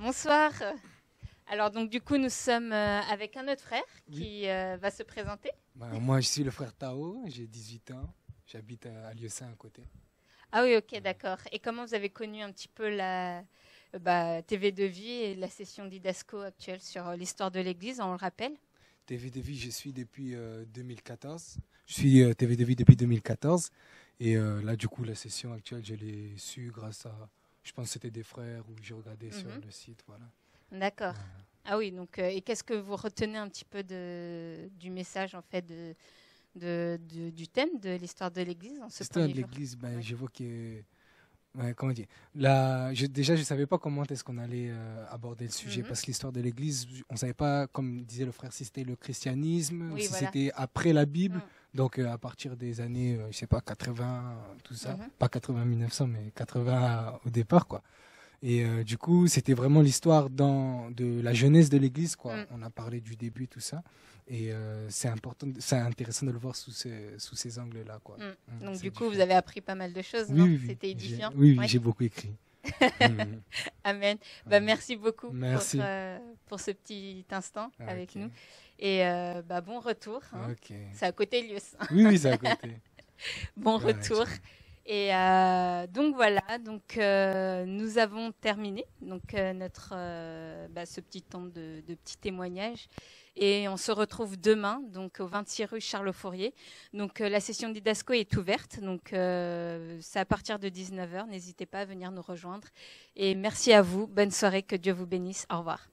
Bonsoir. Alors donc du coup nous sommes euh, avec un autre frère qui euh, va se présenter. Bah, moi je suis le frère Tao, j'ai 18 ans, j'habite à, Lieu Lieusaint à côté. Ah oui ok d'accord. Et comment vous avez connu un petit peu la bah, TV de vie et la session d'Idasco actuelle sur euh, l'histoire de l'Église, on le rappelle TV de vie je suis depuis 2014. Je suis TV de vie depuis 2014 et là du coup la session actuelle je l'ai su grâce à je pense que c'était des frères ou j'ai regardé sur mhm. le site. Voilà. D'accord. Ah oui, donc, euh, et qu'est-ce que vous retenez un petit peu de, du message en fait de, de, du thème de l'histoire de l'Église en ce L'histoire de l'Église, ben, ouais. comment dire Là, je, déjà, je savais pas comment est-ce qu'on allait euh, aborder le sujet mhm. parce que l'histoire de l'Église, on savait pas, comme disait le frère, si c'était le christianisme, si c'était après la Bible. Mm. Donc euh, à partir des années, euh, je sais pas, 80, tout ça, mhm. pas 80 1900, mais 80 au départ, quoi. Et euh, du coup, c'était vraiment l'histoire de la jeunesse de l'Église, quoi. Mm. On a parlé du début, tout ça. Et c'est important, c'est intéressant de le voir sous, ces angles-là, quoi. Mm. Mm, Donc du coup, vous avez appris pas mal de choses, oui, C'était édifiant. Oui, j'ai beaucoup écrit. Amen. Bah, merci beaucoup Pour, euh, pour, ce petit instant avec nous. Et euh, bah, bon retour. Hein. C'est à côté Lius. oui, oui, c'est à côté. bon, Retour. Et euh, donc voilà, donc euh, nous avons terminé donc euh, notre bah, ce petit temps de, de petits témoignages et on se retrouve demain donc au 26 rue Charles Fourier. Donc la session d'Idasco est ouverte donc c'est à partir de 19h, n'hésitez pas à venir nous rejoindre et merci à vous, bonne soirée, que Dieu vous bénisse. Au revoir.